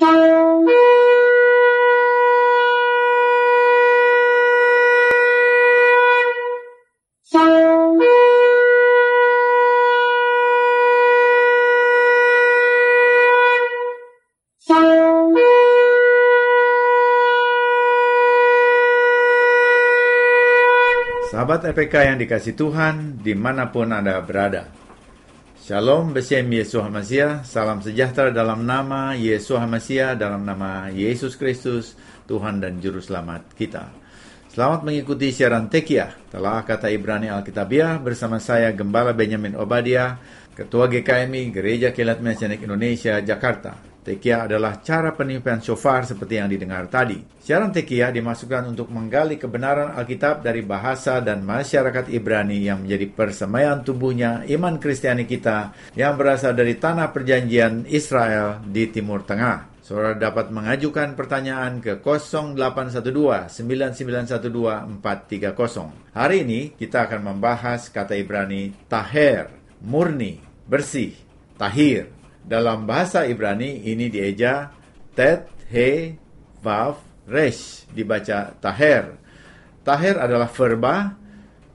Sahabat EPK yang dikasih Tuhan, dimanapun Anda berada, Shalom Beshem Yesus Hamasia, salam sejahtera dalam nama Yesus Hamasia, dalam nama Yesus Kristus, Tuhan dan Juru Selamat kita. Selamat mengikuti siaran Tekia telah kata Ibrani Alkitabiah bersama saya Gembala Benyamin Obadiah, Ketua GKMI Gereja Kilat Mesianik Indonesia, Jakarta. Tekia adalah cara peniupan shofar seperti yang didengar tadi. Siaran Tekia dimasukkan untuk menggali kebenaran Alkitab dari bahasa dan masyarakat Ibrani yang menjadi persemaian tubuhnya iman Kristiani kita yang berasal dari tanah perjanjian Israel di Timur Tengah. Saudara dapat mengajukan pertanyaan ke 0812-9912-430. Hari ini kita akan membahas kata Ibrani tahir, murni, bersih, tahir, dalam bahasa Ibrani ini dieja tet he vav resh dibaca taher. Taher adalah verba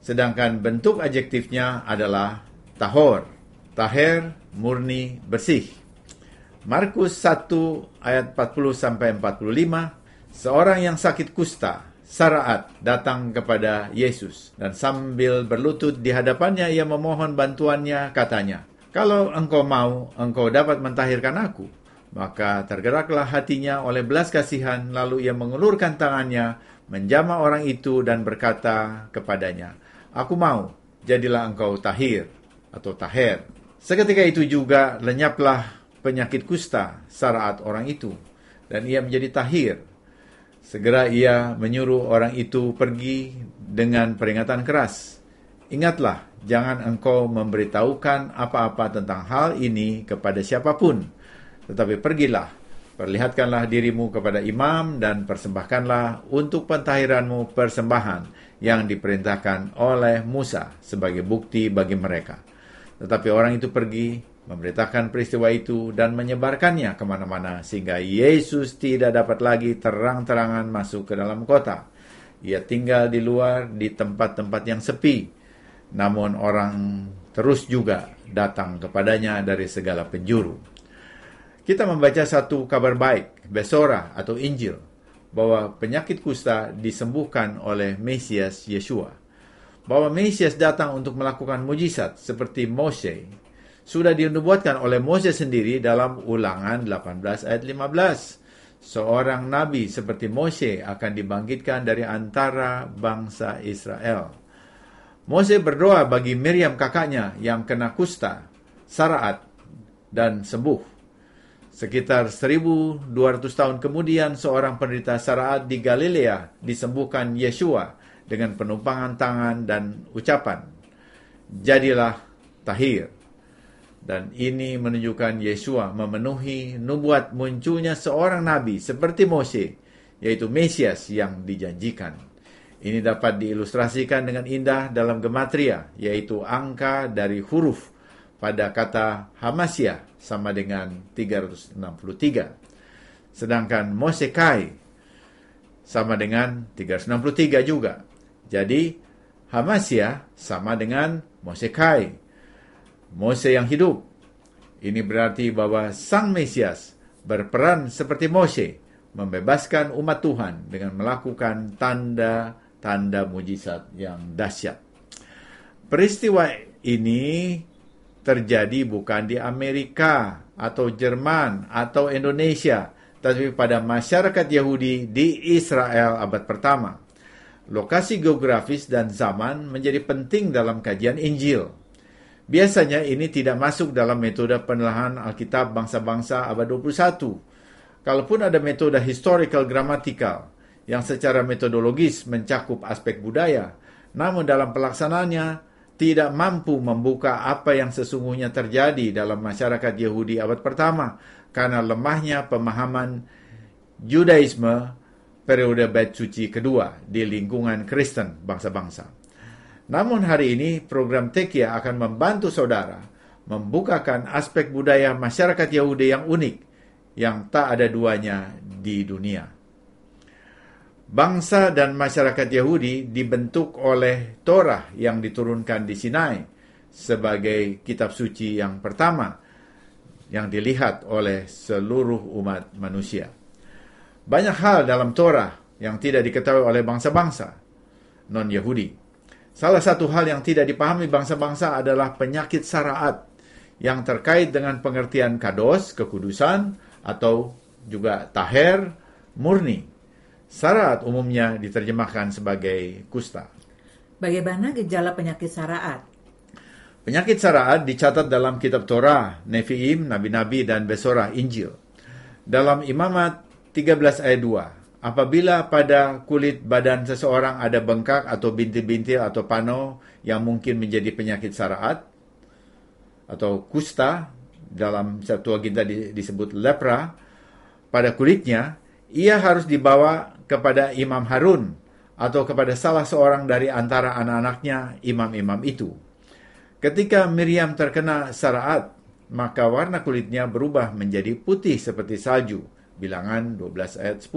sedangkan bentuk adjektifnya adalah tahor. Taher murni bersih. Markus 1 ayat 40 sampai 45 seorang yang sakit kusta Saraat datang kepada Yesus dan sambil berlutut di hadapannya ia memohon bantuannya katanya kalau engkau mau, engkau dapat mentahirkan aku. Maka tergeraklah hatinya oleh belas kasihan, lalu ia mengulurkan tangannya, menjamah orang itu dan berkata kepadanya, Aku mau, jadilah engkau tahir atau taher. Seketika itu juga lenyaplah penyakit kusta saraat orang itu, dan ia menjadi tahir. Segera ia menyuruh orang itu pergi dengan peringatan keras. Ingatlah, jangan engkau memberitahukan apa-apa tentang hal ini kepada siapapun. Tetapi pergilah, perlihatkanlah dirimu kepada imam dan persembahkanlah untuk pentahiranmu persembahan yang diperintahkan oleh Musa sebagai bukti bagi mereka. Tetapi orang itu pergi, memberitakan peristiwa itu dan menyebarkannya kemana-mana sehingga Yesus tidak dapat lagi terang-terangan masuk ke dalam kota. Ia tinggal di luar di tempat-tempat yang sepi namun orang terus juga datang kepadanya dari segala penjuru. Kita membaca satu kabar baik, Besora atau Injil, bahwa penyakit kusta disembuhkan oleh Mesias Yeshua. Bahwa Mesias datang untuk melakukan mujizat seperti Mose sudah dinubuatkan oleh Mose sendiri dalam Ulangan 18 ayat 15. Seorang nabi seperti Mose akan dibangkitkan dari antara bangsa Israel. Mose berdoa bagi Miriam kakaknya yang kena kusta, saraat, dan sembuh. Sekitar 1200 tahun kemudian, seorang penderita saraat di Galilea disembuhkan Yeshua dengan penumpangan tangan dan ucapan, Jadilah tahir. Dan ini menunjukkan Yeshua memenuhi nubuat munculnya seorang nabi seperti Mose, yaitu Mesias yang dijanjikan. Ini dapat diilustrasikan dengan indah dalam gematria, yaitu angka dari huruf pada kata Hamasya sama dengan 363. Sedangkan Mosekai sama dengan 363 juga. Jadi Hamasya sama dengan Mosekai. Mose yang hidup. Ini berarti bahwa Sang Mesias berperan seperti Mose, membebaskan umat Tuhan dengan melakukan tanda tanda mujizat yang dahsyat. Peristiwa ini terjadi bukan di Amerika atau Jerman atau Indonesia, tetapi pada masyarakat Yahudi di Israel abad pertama. Lokasi geografis dan zaman menjadi penting dalam kajian Injil. Biasanya ini tidak masuk dalam metode penelahan Alkitab bangsa-bangsa abad 21. Kalaupun ada metode historical grammatical, yang secara metodologis mencakup aspek budaya, namun dalam pelaksanaannya tidak mampu membuka apa yang sesungguhnya terjadi dalam masyarakat Yahudi abad pertama karena lemahnya pemahaman Judaisme periode Bait Suci kedua di lingkungan Kristen bangsa-bangsa. Namun hari ini program Tekia akan membantu saudara membukakan aspek budaya masyarakat Yahudi yang unik yang tak ada duanya di dunia. Bangsa dan masyarakat Yahudi dibentuk oleh Torah yang diturunkan di Sinai sebagai kitab suci yang pertama yang dilihat oleh seluruh umat manusia. Banyak hal dalam Torah yang tidak diketahui oleh bangsa-bangsa non-Yahudi. Salah satu hal yang tidak dipahami bangsa-bangsa adalah penyakit saraat yang terkait dengan pengertian kados, kekudusan, atau juga taher, murni. Saraat umumnya diterjemahkan sebagai kusta. Bagaimana gejala penyakit saraat? Penyakit saraat dicatat dalam kitab Torah, Nefi'im, Nabi-Nabi, dan Besorah Injil. Dalam imamat 13 ayat 2, apabila pada kulit badan seseorang ada bengkak atau bintil-bintil atau pano yang mungkin menjadi penyakit saraat, atau kusta, dalam satu kita disebut lepra, pada kulitnya, ia harus dibawa kepada Imam Harun atau kepada salah seorang dari antara anak-anaknya imam-imam itu. Ketika Miriam terkena saraat, maka warna kulitnya berubah menjadi putih seperti salju. Bilangan 12 ayat 10.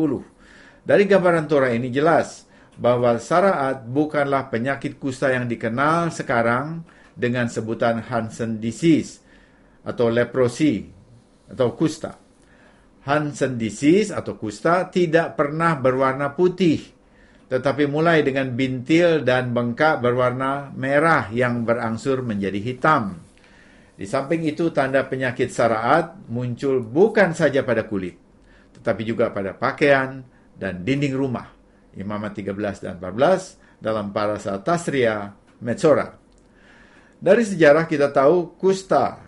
Dari gambaran Torah ini jelas bahwa saraat bukanlah penyakit kusta yang dikenal sekarang dengan sebutan Hansen disease atau leprosi atau kusta. Hansen disease atau kusta tidak pernah berwarna putih, tetapi mulai dengan bintil dan bengkak berwarna merah yang berangsur menjadi hitam. Di samping itu, tanda penyakit saraat muncul bukan saja pada kulit, tetapi juga pada pakaian dan dinding rumah. Imamat 13 dan 14 dalam para Tasria Metzora. Dari sejarah kita tahu kusta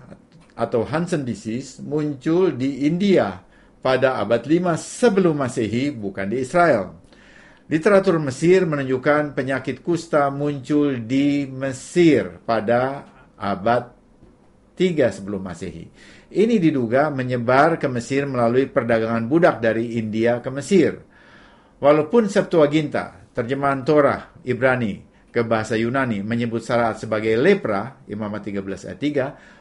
atau Hansen disease muncul di India pada abad 5 sebelum Masehi bukan di Israel. Literatur Mesir menunjukkan penyakit kusta muncul di Mesir pada abad 3 sebelum Masehi. Ini diduga menyebar ke Mesir melalui perdagangan budak dari India ke Mesir. Walaupun Septuaginta, terjemahan Torah Ibrani ke bahasa Yunani menyebut syarat sebagai lepra, Imamat 13 ayat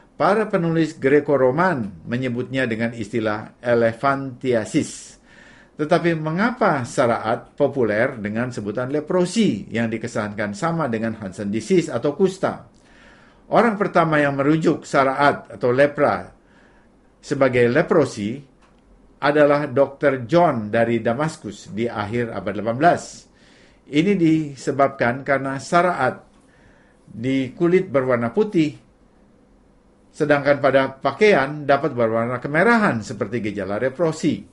3, Para penulis greco roman menyebutnya dengan istilah elefantiasis. Tetapi mengapa saraat populer dengan sebutan leprosi yang dikesankan sama dengan Hansen disease atau kusta? Orang pertama yang merujuk saraat atau lepra sebagai leprosi adalah Dr. John dari Damaskus di akhir abad 18. Ini disebabkan karena saraat di kulit berwarna putih Sedangkan pada pakaian dapat berwarna kemerahan seperti gejala reprosi.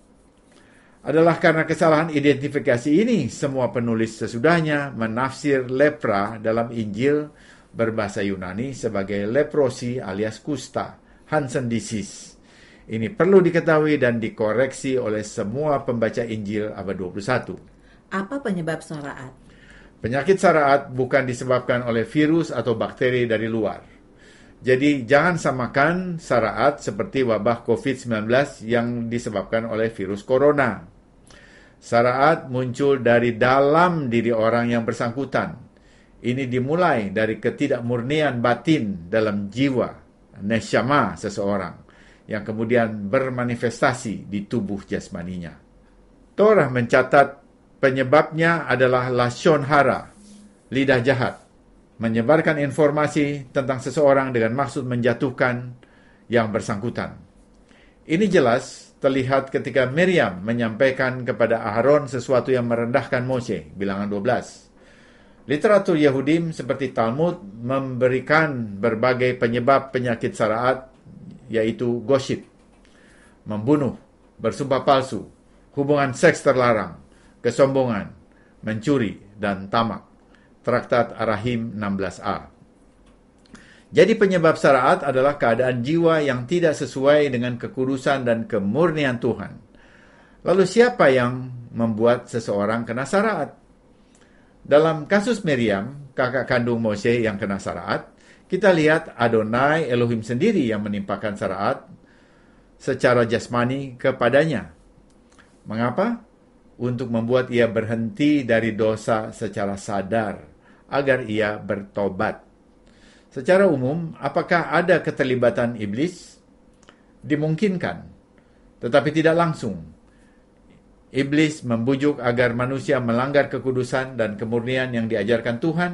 Adalah karena kesalahan identifikasi ini, semua penulis sesudahnya menafsir lepra dalam Injil berbahasa Yunani sebagai leprosi alias kusta, Hansen disease. Ini perlu diketahui dan dikoreksi oleh semua pembaca Injil abad 21. Apa penyebab saraat? Penyakit saraat bukan disebabkan oleh virus atau bakteri dari luar jadi jangan samakan saraat seperti wabah COVID-19 yang disebabkan oleh virus corona. Saraat muncul dari dalam diri orang yang bersangkutan. Ini dimulai dari ketidakmurnian batin dalam jiwa, neshama seseorang, yang kemudian bermanifestasi di tubuh jasmaninya. Torah mencatat penyebabnya adalah lashon hara, lidah jahat menyebarkan informasi tentang seseorang dengan maksud menjatuhkan yang bersangkutan. Ini jelas terlihat ketika Miriam menyampaikan kepada Aharon sesuatu yang merendahkan Mose, bilangan 12. Literatur Yahudim seperti Talmud memberikan berbagai penyebab penyakit saraat, yaitu gosip, membunuh, bersumpah palsu, hubungan seks terlarang, kesombongan, mencuri, dan tamak. Traktat Arahim 16a. Jadi penyebab syarat adalah keadaan jiwa yang tidak sesuai dengan kekudusan dan kemurnian Tuhan. Lalu siapa yang membuat seseorang kena syarat? Dalam kasus Miriam, kakak kandung Mose yang kena syarat, kita lihat Adonai Elohim sendiri yang menimpakan syarat secara jasmani kepadanya. Mengapa? Untuk membuat ia berhenti dari dosa secara sadar agar ia bertobat. Secara umum, apakah ada keterlibatan iblis? Dimungkinkan, tetapi tidak langsung. Iblis membujuk agar manusia melanggar kekudusan dan kemurnian yang diajarkan Tuhan,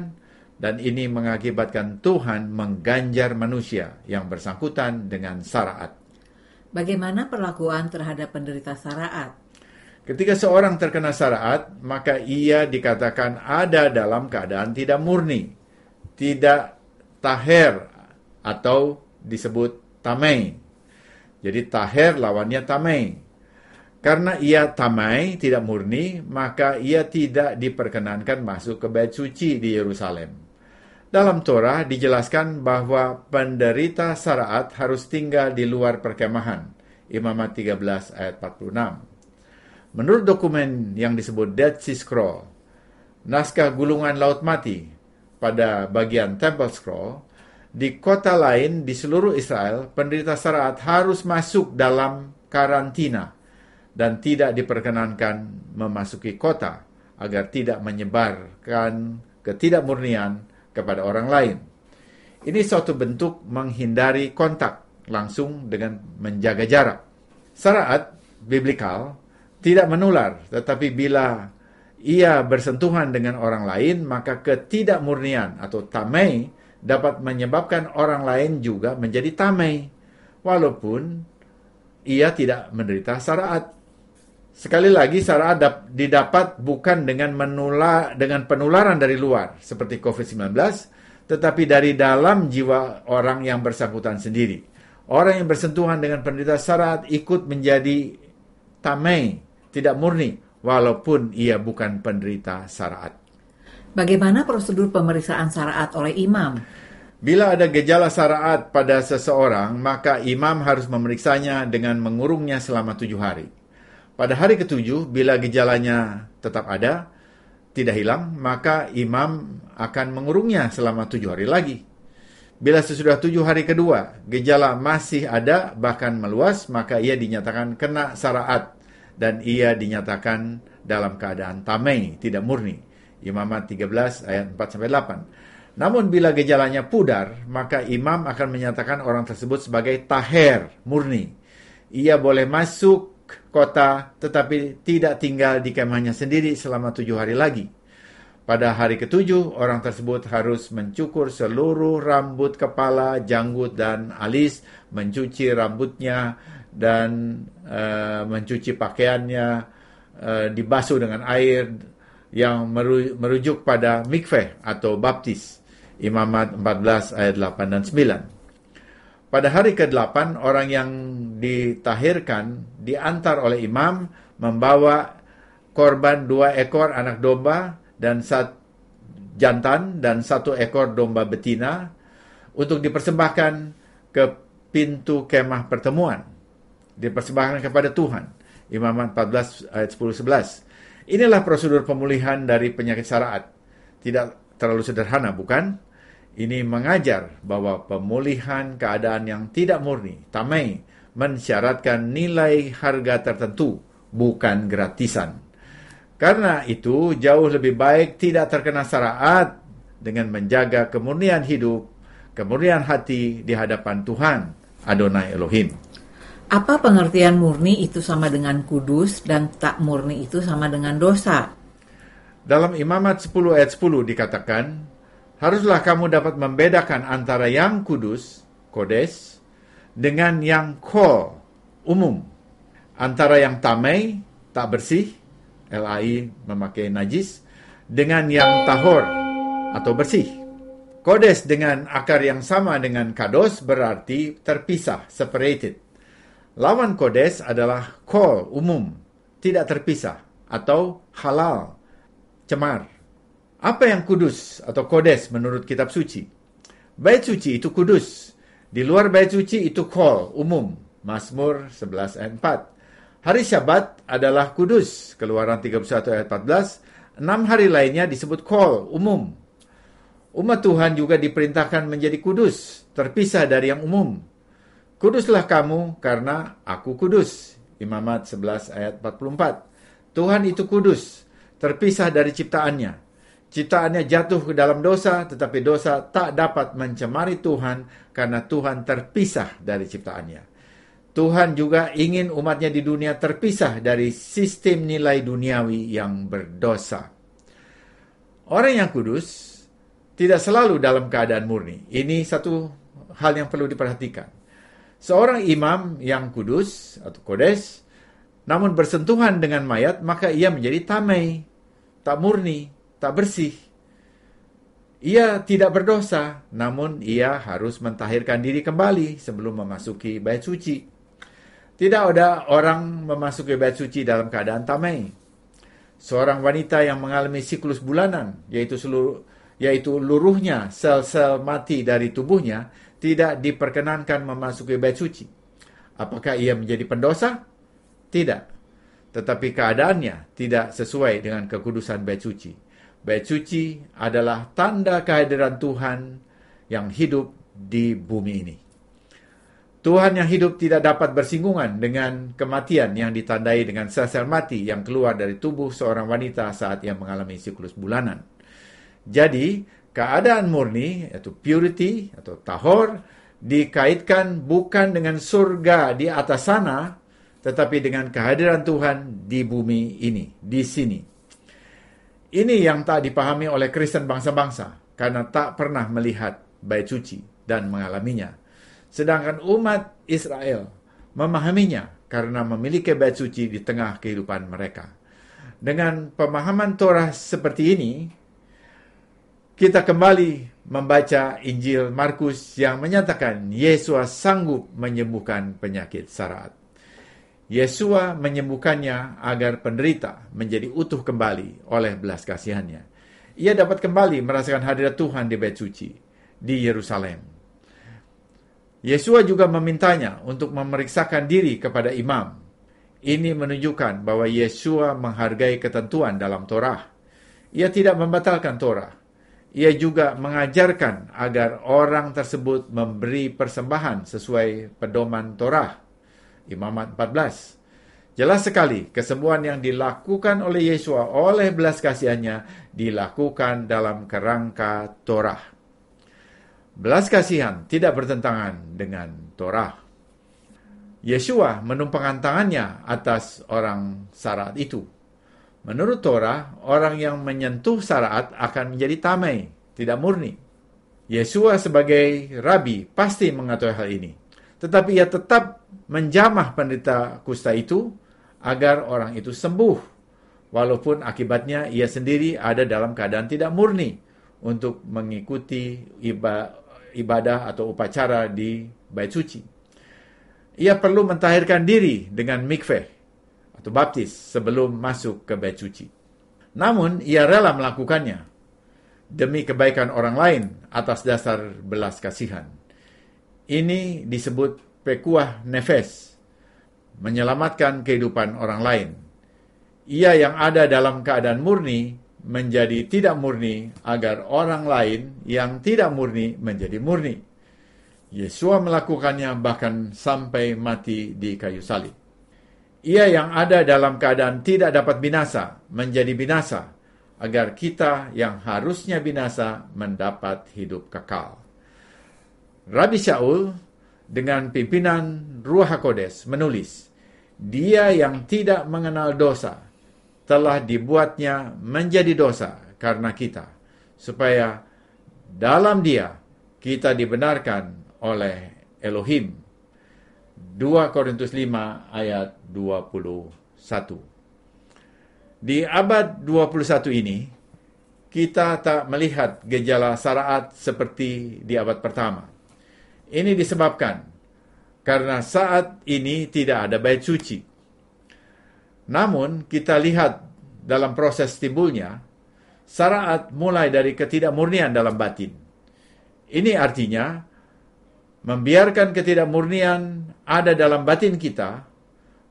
dan ini mengakibatkan Tuhan mengganjar manusia yang bersangkutan dengan saraat. Bagaimana perlakuan terhadap penderita saraat? Ketika seorang terkena syarat, maka ia dikatakan ada dalam keadaan tidak murni, tidak taher atau disebut tamai. Jadi taher lawannya tamai. Karena ia tamai, tidak murni, maka ia tidak diperkenankan masuk ke bait suci di Yerusalem. Dalam Torah dijelaskan bahwa penderita syarat harus tinggal di luar perkemahan. Imamat 13 ayat 46. Menurut dokumen yang disebut Dead Sea Scroll, naskah gulungan Laut Mati pada bagian Temple Scroll, di kota lain di seluruh Israel, penderita syarat harus masuk dalam karantina dan tidak diperkenankan memasuki kota agar tidak menyebarkan ketidakmurnian kepada orang lain. Ini suatu bentuk menghindari kontak langsung dengan menjaga jarak. Syarat biblikal tidak menular, tetapi bila ia bersentuhan dengan orang lain, maka ketidakmurnian atau tamai dapat menyebabkan orang lain juga menjadi tamai, walaupun ia tidak menderita syarat. Sekali lagi, syarat didapat bukan dengan menular dengan penularan dari luar seperti COVID-19, tetapi dari dalam jiwa orang yang bersangkutan sendiri. Orang yang bersentuhan dengan penderita syarat ikut menjadi tamai tidak murni walaupun ia bukan penderita syaraat. Bagaimana prosedur pemeriksaan syaraat oleh imam? Bila ada gejala syaraat pada seseorang, maka imam harus memeriksanya dengan mengurungnya selama tujuh hari. Pada hari ketujuh, bila gejalanya tetap ada, tidak hilang, maka imam akan mengurungnya selama tujuh hari lagi. Bila sesudah tujuh hari kedua, gejala masih ada, bahkan meluas, maka ia dinyatakan kena syaraat dan ia dinyatakan dalam keadaan tamai, tidak murni. Imamat 13 ayat 4 sampai 8. Namun bila gejalanya pudar, maka imam akan menyatakan orang tersebut sebagai taher, murni. Ia boleh masuk kota tetapi tidak tinggal di kemahnya sendiri selama tujuh hari lagi. Pada hari ketujuh, orang tersebut harus mencukur seluruh rambut kepala, janggut, dan alis, mencuci rambutnya, dan uh, mencuci pakaiannya uh, dibasuh dengan air yang merujuk pada mikveh atau baptis Imamat 14 ayat 8 dan 9 pada hari ke-8 orang yang ditahirkan diantar oleh imam membawa korban dua ekor anak domba dan satu jantan dan satu ekor domba betina untuk dipersembahkan ke pintu kemah pertemuan dipersembahkan kepada Tuhan. Imamat 14 ayat 10 11. Inilah prosedur pemulihan dari penyakit syaraat. Tidak terlalu sederhana, bukan? Ini mengajar bahwa pemulihan keadaan yang tidak murni, tamai, mensyaratkan nilai harga tertentu, bukan gratisan. Karena itu, jauh lebih baik tidak terkena syaraat dengan menjaga kemurnian hidup, kemurnian hati di hadapan Tuhan, Adonai Elohim. Apa pengertian murni itu sama dengan kudus dan tak murni itu sama dengan dosa? Dalam Imamat 10 ayat 10 dikatakan, Haruslah kamu dapat membedakan antara yang kudus, kodes, dengan yang ko, umum. Antara yang tamai, tak bersih, LAI memakai najis, dengan yang tahor, atau bersih, Kodes dengan akar yang sama dengan kados berarti terpisah, separated. Lawan kodes adalah kol umum, tidak terpisah, atau halal, cemar. Apa yang kudus atau kodes menurut kitab suci? Bait suci itu kudus. Di luar bait suci itu kol umum. Masmur 11 ayat 4. Hari Syabat adalah kudus. Keluaran 31 ayat 14. Enam hari lainnya disebut kol umum. Umat Tuhan juga diperintahkan menjadi kudus, terpisah dari yang umum. Kuduslah kamu karena aku kudus. Imamat 11 ayat 44. Tuhan itu kudus, terpisah dari ciptaannya. Ciptaannya jatuh ke dalam dosa, tetapi dosa tak dapat mencemari Tuhan karena Tuhan terpisah dari ciptaannya. Tuhan juga ingin umatnya di dunia terpisah dari sistem nilai duniawi yang berdosa. Orang yang kudus tidak selalu dalam keadaan murni. Ini satu hal yang perlu diperhatikan seorang imam yang kudus atau kodes, namun bersentuhan dengan mayat, maka ia menjadi tamai, tak murni, tak bersih. Ia tidak berdosa, namun ia harus mentahirkan diri kembali sebelum memasuki bait suci. Tidak ada orang memasuki bait suci dalam keadaan tamai. Seorang wanita yang mengalami siklus bulanan, yaitu seluruh yaitu luruhnya sel-sel mati dari tubuhnya tidak diperkenankan memasuki bait suci. Apakah ia menjadi pendosa? Tidak. Tetapi keadaannya tidak sesuai dengan kekudusan bait suci. Bait suci adalah tanda kehadiran Tuhan yang hidup di bumi ini. Tuhan yang hidup tidak dapat bersinggungan dengan kematian yang ditandai dengan sel-sel mati yang keluar dari tubuh seorang wanita saat ia mengalami siklus bulanan. Jadi, keadaan murni yaitu purity atau tahor dikaitkan bukan dengan surga di atas sana tetapi dengan kehadiran Tuhan di bumi ini, di sini. Ini yang tak dipahami oleh Kristen bangsa-bangsa karena tak pernah melihat bait suci dan mengalaminya. Sedangkan umat Israel memahaminya karena memiliki bait suci di tengah kehidupan mereka. Dengan pemahaman Torah seperti ini, kita kembali membaca Injil Markus yang menyatakan Yesus sanggup menyembuhkan penyakit saraf. Yesua menyembuhkannya agar penderita menjadi utuh kembali oleh belas kasihannya. Ia dapat kembali merasakan hadirat Tuhan di bait suci di Yerusalem. Yesua juga memintanya untuk memeriksakan diri kepada imam. Ini menunjukkan bahwa Yesua menghargai ketentuan dalam Torah. Ia tidak membatalkan Torah, ia juga mengajarkan agar orang tersebut memberi persembahan sesuai pedoman Torah. Imamat 14. Jelas sekali, kesembuhan yang dilakukan oleh Yesua oleh belas kasihannya dilakukan dalam kerangka Torah. Belas kasihan tidak bertentangan dengan Torah. Yesua menumpangkan tangannya atas orang syarat itu. Menurut Torah, orang yang menyentuh syarat akan menjadi tamai, tidak murni. Yesua sebagai rabi pasti mengatur hal ini. Tetapi ia tetap menjamah penderita kusta itu agar orang itu sembuh. Walaupun akibatnya ia sendiri ada dalam keadaan tidak murni untuk mengikuti ibadah atau upacara di bait suci. Ia perlu mentahirkan diri dengan mikveh atau baptis sebelum masuk ke bait suci. Namun, ia rela melakukannya demi kebaikan orang lain atas dasar belas kasihan. Ini disebut pekuah nefes, menyelamatkan kehidupan orang lain. Ia yang ada dalam keadaan murni menjadi tidak murni agar orang lain yang tidak murni menjadi murni. Yesua melakukannya bahkan sampai mati di kayu salib. Ia yang ada dalam keadaan tidak dapat binasa menjadi binasa, agar kita yang harusnya binasa mendapat hidup kekal. Rabi Shaul dengan pimpinan Ruah Kodes menulis, Dia yang tidak mengenal dosa telah dibuatnya menjadi dosa karena kita, supaya dalam dia kita dibenarkan oleh Elohim 2 Korintus 5 ayat 21. Di abad 21 ini, kita tak melihat gejala saraat seperti di abad pertama. Ini disebabkan karena saat ini tidak ada bait suci. Namun, kita lihat dalam proses timbulnya, saraat mulai dari ketidakmurnian dalam batin. Ini artinya, membiarkan ketidakmurnian ada dalam batin kita,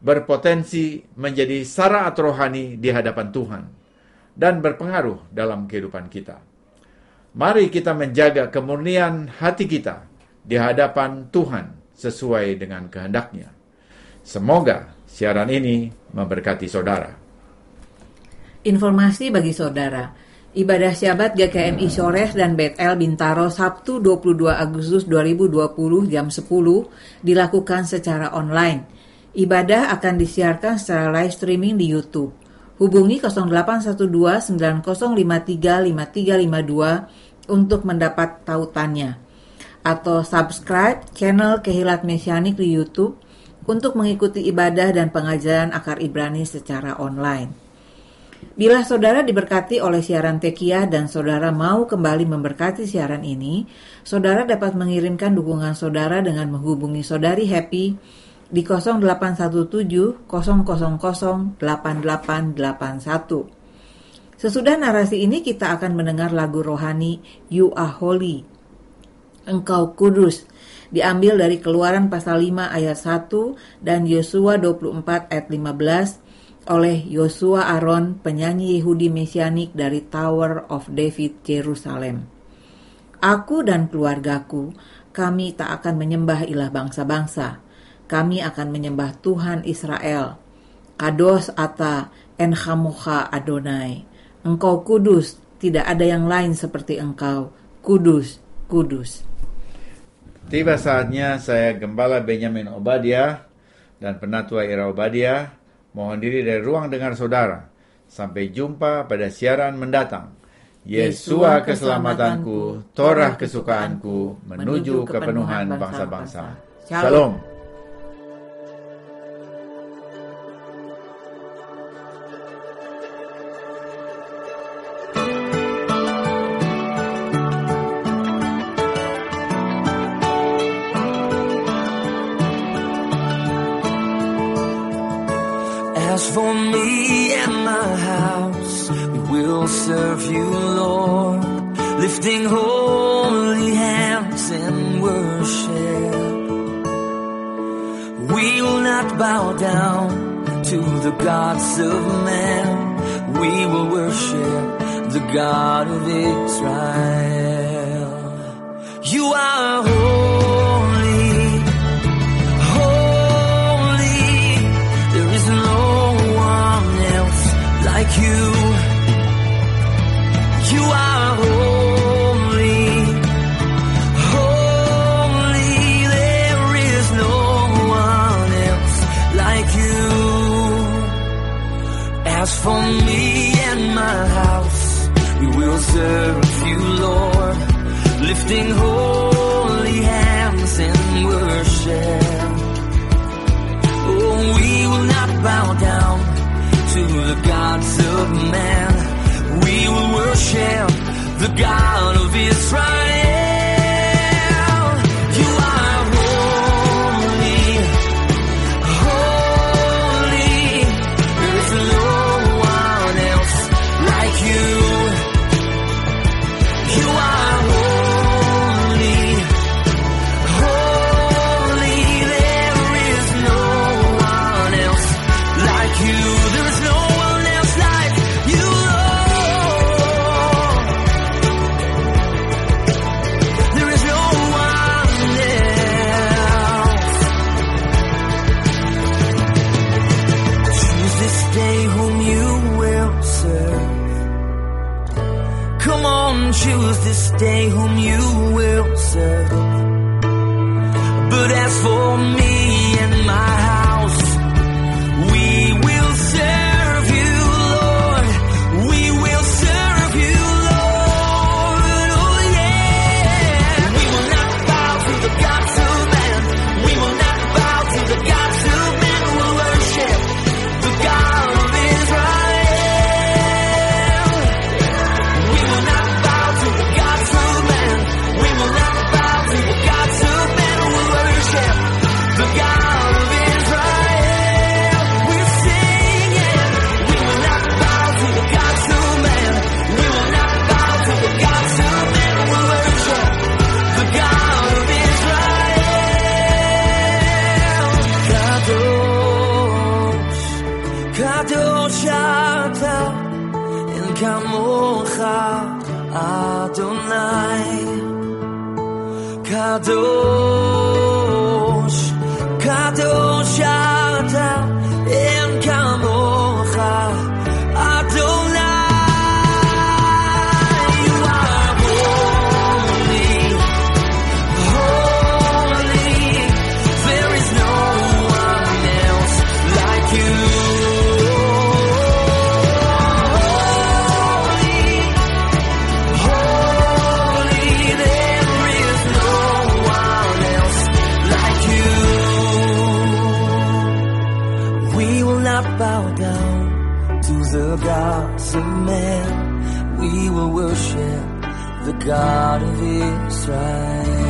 berpotensi menjadi syarat rohani di hadapan Tuhan dan berpengaruh dalam kehidupan kita. Mari kita menjaga kemurnian hati kita di hadapan Tuhan sesuai dengan kehendaknya. Semoga siaran ini memberkati saudara. Informasi bagi saudara Ibadah Syabat GKMI Soreh dan BTL Bintaro Sabtu 22 Agustus 2020 jam 10 dilakukan secara online. Ibadah akan disiarkan secara live streaming di YouTube. Hubungi 0812 9053 5352 untuk mendapat tautannya. Atau subscribe channel Kehilat Mesianik di YouTube untuk mengikuti ibadah dan pengajaran akar Ibrani secara online. Bila saudara diberkati oleh siaran Tekiah dan saudara mau kembali memberkati siaran ini, saudara dapat mengirimkan dukungan saudara dengan menghubungi saudari Happy di 0817 000 8881. Sesudah narasi ini kita akan mendengar lagu rohani You Are Holy. Engkau kudus diambil dari Keluaran pasal 5 ayat 1 dan Yosua 24 ayat 15 oleh Yosua Aron penyanyi Yehudi Mesianik dari Tower of David, Jerusalem. Aku dan keluargaku, kami tak akan menyembah ilah bangsa-bangsa. Kami akan menyembah Tuhan Israel. Kados Ata Enhamuha Adonai. Engkau kudus, tidak ada yang lain seperti engkau. Kudus, kudus. Tiba saatnya saya gembala Benyamin Obadiah dan penatua Ira Obadiah Mohon diri dari ruang dengar saudara. Sampai jumpa pada siaran mendatang. Yesua keselamatanku, Torah kesukaanku, menuju kepenuhan bangsa-bangsa. Shalom. Kamocha Adonai Kadosh God of Israel.